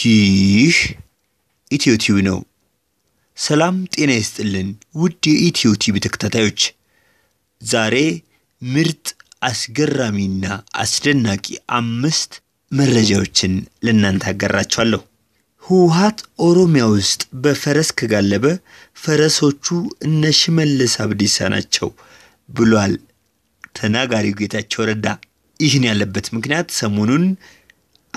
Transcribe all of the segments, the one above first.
ይህ ኢትዮ ቲቪ ነው። ሰላም ጤና ይስጥልን ውድ የኢትዮ ቲቪ ተከታታዮች፣ ዛሬ ምርጥ አስገራሚና አስደናቂ አምስት መረጃዎችን ለእናንተ አጋራችኋለሁ። ህወሀት ኦሮሚያ ውስጥ በፈረስ ከጋለበ ፈረሶቹ እነ ሽመልስ አብዲሳ ናቸው ብሏል ተናጋሪው ጌታቸው ረዳ። ይህን ያለበት ምክንያት ሰሞኑን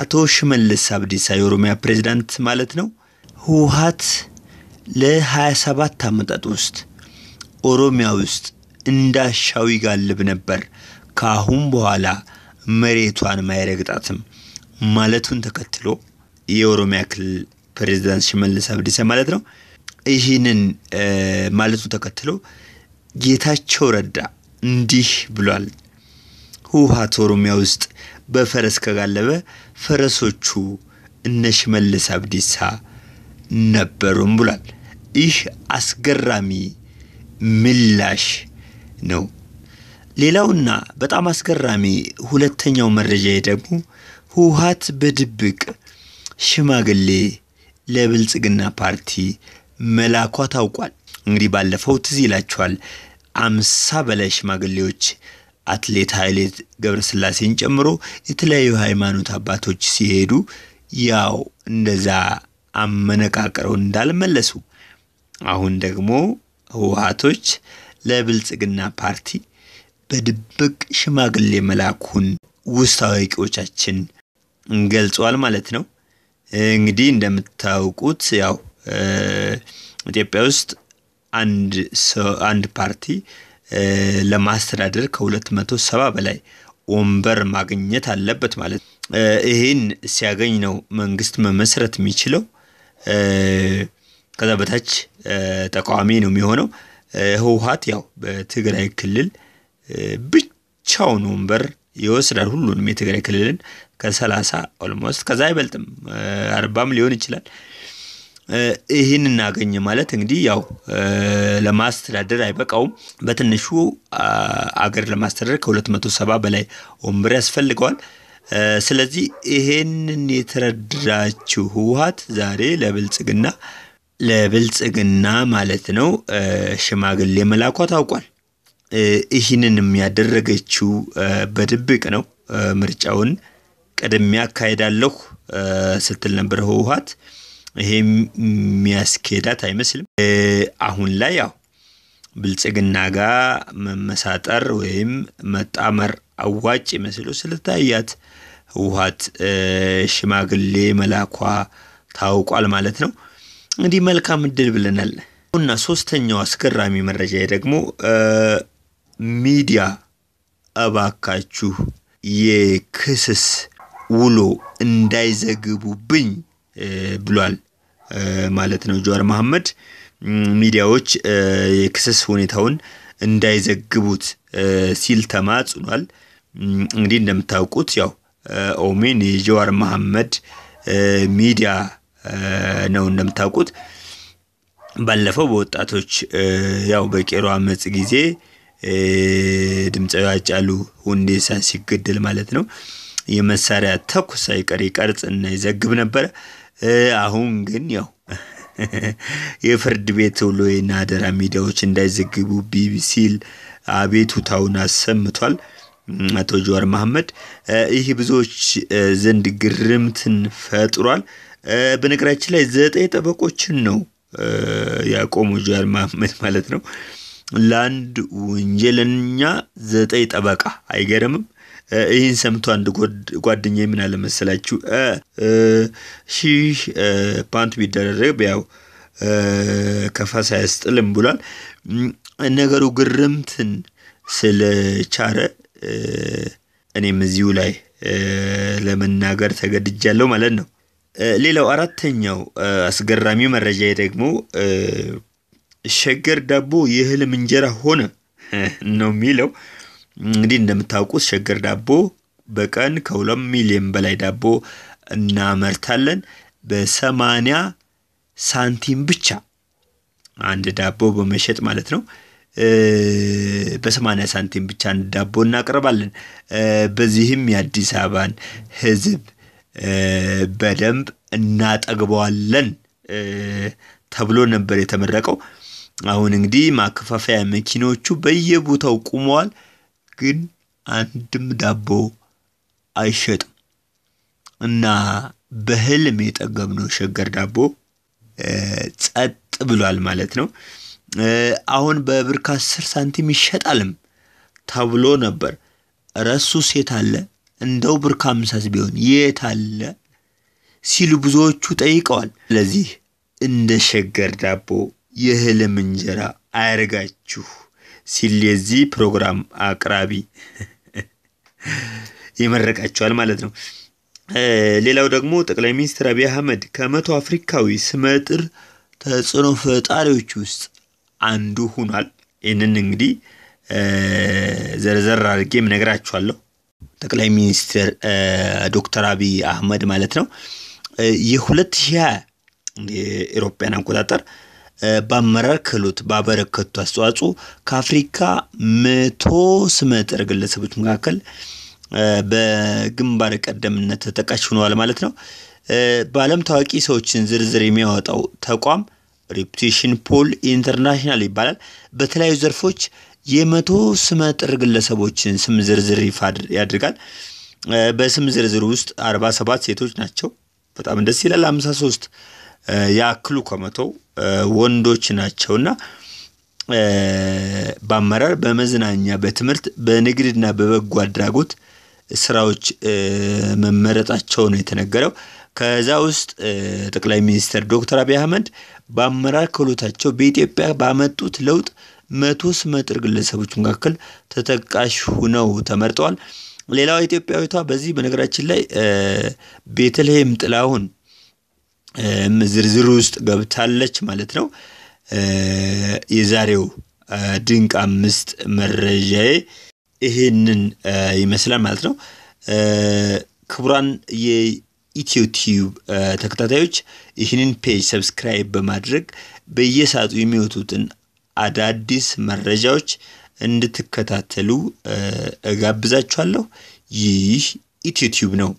አቶ ሽመልስ አብዲሳ የኦሮሚያ ፕሬዚዳንት ማለት ነው። ህወሀት ለ27 ዓመታት ውስጥ ኦሮሚያ ውስጥ እንዳሻው ይጋልብ ነበር፣ ከአሁን በኋላ መሬቷን ማይረግጣትም ማለቱን ተከትሎ የኦሮሚያ ክልል ፕሬዚዳንት ሽመልስ አብዲሳ ማለት ነው ይህንን ማለቱን ተከትሎ ጌታቸው ረዳ እንዲህ ብሏል። ህወሀት ኦሮሚያ ውስጥ በፈረስ ከጋለበ ፈረሶቹ እነ ሽመልስ አብዲሳ ነበሩም ብሏል። ይህ አስገራሚ ምላሽ ነው። ሌላውና በጣም አስገራሚ ሁለተኛው መረጃ ደግሞ ህወሓት በድብቅ ሽማግሌ ለብልጽግና ፓርቲ መላኳ ታውቋል። እንግዲህ ባለፈው ትዝ ይላችኋል አምሳ በላይ ሽማግሌዎች አትሌት ኃይሌ ገብረስላሴን ጨምሮ የተለያዩ ሃይማኖት አባቶች ሲሄዱ ያው እንደዛ አመነቃቅረው እንዳልመለሱ አሁን ደግሞ ህወሀቶች ለብልጽግና ፓርቲ በድብቅ ሽማግሌ መላኩን ውስጥ አዋቂዎቻችን ገልጿል ማለት ነው። እንግዲህ እንደምታውቁት ያው ኢትዮጵያ ውስጥ አንድ ፓርቲ ለማስተዳደር ከሁለት መቶ ሰባ በላይ ወንበር ማግኘት አለበት ማለት ነው። ይህን ሲያገኝ ነው መንግስት መመስረት የሚችለው። ከዛ በታች ተቃዋሚ ነው የሚሆነው። ህወሓት ያው በትግራይ ክልል ብቻውን ወንበር ይወስዳል። ሁሉንም የትግራይ ክልልን ከሰላሳ ኦልሞስት ከዛ አይበልጥም፣ አርባም ሊሆን ይችላል ይህን እናገኝ ማለት እንግዲህ ያው ለማስተዳደር አይበቃውም። በትንሹ አገር ለማስተዳደር ከሁለት መቶ ሰባ በላይ ወንበር ያስፈልገዋል። ስለዚህ ይሄንን የተረዳችው ህወሓት ዛሬ ለብልጽግና ለብልጽግና ማለት ነው ሽማግሌ መላኳ ታውቋል። ይህንንም ያደረገችው በድብቅ ነው። ምርጫውን ቅድሚያ አካሄዳለሁ ስትል ነበር ህወሓት። ይሄ የሚያስኬዳት አይመስልም። አሁን ላይ ያው ብልጽግና ጋር መመሳጠር ወይም መጣመር አዋጭ መስሎ ስለታያት ህወሓት ሽማግሌ መላኳ ታውቋል ማለት ነው። እንግዲህ መልካም እድል ብለናል። እና ሶስተኛው አስገራሚ መረጃ ደግሞ ሚዲያ እባካችሁ የክስስ ውሎ እንዳይዘግቡብኝ ብሏል ማለት ነው። ጀዋር መሐመድ ሚዲያዎች የክስስ ሁኔታውን እንዳይዘግቡት ሲል ተማጽኗል። እንግዲህ እንደምታውቁት ያው ኦሜን የጀዋር መሐመድ ሚዲያ ነው። እንደምታውቁት ባለፈው በወጣቶች ያው በቄሮ አመፅ ጊዜ ድምፃዊ ሃጫሉ ሁንዴሳ ሲገደል ማለት ነው የመሳሪያ ተኩስ ሳይቀር ይቀርጽ እና ይዘግብ ነበረ። አሁን ግን ያው የፍርድ ቤት ውሎ አደራ ሚዲያዎች እንዳይዘግቡ ቢቢሲል አቤቱታውን አሰምቷል። አቶ ጀዋር መሐመድ ይህ ብዙዎች ዘንድ ግርምትን ፈጥሯል። በነገራችን ላይ ዘጠኝ ጠበቆችን ነው ያቆሙ ጀዋር መሐመድ ማለት ነው። ለአንድ ወንጀለኛ ዘጠኝ ጠበቃ አይገርምም? ይህን ሰምቶ አንድ ጓደኛ ምን አለ መሰላችሁ፣ ሺህ ፓንት ቢደረግ ያው ከፋስ ብሏል። ነገሩ ግርምትን ስለቻረ እኔም እዚሁ ላይ ለመናገር ተገድጃለሁ ማለት ነው። ሌላው አራተኛው አስገራሚ መረጃ ደግሞ ሸገር ዳቦ የህልም እንጀራ ሆነ ነው የሚለው እንግዲህ እንደምታውቁት ሸገር ዳቦ በቀን ከሁለት ሚሊዮን በላይ ዳቦ እናመርታለን። በሰማንያ ሳንቲም ብቻ አንድ ዳቦ በመሸጥ ማለት ነው። በሰማንያ ሳንቲም ብቻ አንድ ዳቦ እናቀርባለን። በዚህም የአዲስ አበባን ሕዝብ በደንብ እናጠግበዋለን ተብሎ ነበር የተመረቀው። አሁን እንግዲህ ማከፋፈያ መኪኖቹ በየቦታው ቁመዋል። ግን አንድም ዳቦ አይሸጥም እና በህልም የጠገብነው ሸገር ዳቦ ጸጥ ብሏል ማለት ነው። አሁን በብር ከአስር ሳንቲም ይሸጣልም ተብሎ ነበር። ረሱ ሴት አለ? እንደው ብር ከአምሳስ ቢሆን የት አለ ሲሉ ብዙዎቹ ጠይቀዋል። ስለዚህ እንደ ሸገር ዳቦ የህልም እንጀራ አያርጋችሁ። ሲል የዚህ ፕሮግራም አቅራቢ ይመረቃቸዋል ማለት ነው። ሌላው ደግሞ ጠቅላይ ሚኒስትር አብይ አህመድ ከመቶ አፍሪካዊ ስመጥር ተጽዕኖ ፈጣሪዎች ውስጥ አንዱ ሆኗል። ይህንን እንግዲህ ዘርዘር አድርጌም ነግራችኋለሁ። ጠቅላይ ሚኒስትር ዶክተር አብይ አህመድ ማለት ነው የሁለት ሺህ ኤሮፓያን አቆጣጠር በአመራር ክህሎት ባበረከቱት አስተዋጽኦ ከአፍሪካ መቶ ስመጥር ግለሰቦች መካከል በግንባር ቀደምነት ተጠቃሽ ሆነዋል ማለት ነው። በዓለም ታዋቂ ሰዎችን ዝርዝር የሚያወጣው ተቋም ሬፑቴሽን ፖል ኢንተርናሽናል ይባላል። በተለያዩ ዘርፎች የመቶ ስመጥር ግለሰቦችን ስም ዝርዝር ይፋ በስም ዝርዝር ውስጥ አርባ ሰባት ሴቶች ናቸው። በጣም ደስ ይላል። ሀምሳ ሶስት ያክሉ ከመቶ ወንዶች ናቸውና በአመራር በመዝናኛ፣ በትምህርት፣ በንግድና በበጎ አድራጎት ስራዎች መመረጣቸው ነው የተነገረው። ከዛ ውስጥ ጠቅላይ ሚኒስትር ዶክተር አብይ አህመድ በአመራር ክህሎታቸው በኢትዮጵያ ባመጡት ለውጥ መቶ ስመጥር ግለሰቦች መካከል ተጠቃሽ ሁነው ተመርጠዋል። ሌላዋ ኢትዮጵያዊቷ በዚህ በነገራችን ላይ ቤተልሔም ጥላሁን ዝርዝር ውስጥ ገብታለች ማለት ነው። የዛሬው ድንቅ አምስት መረጃዬ ይህንን ይመስላል ማለት ነው። ክቡራን የኢትዮ ቲዩብ ተከታታዮች ይህንን ፔጅ ሰብስክራይብ በማድረግ በየሰዓቱ የሚወጡትን አዳዲስ መረጃዎች እንድትከታተሉ እጋብዛችኋለሁ። ይህ ኢትዮቲዩብ ነው።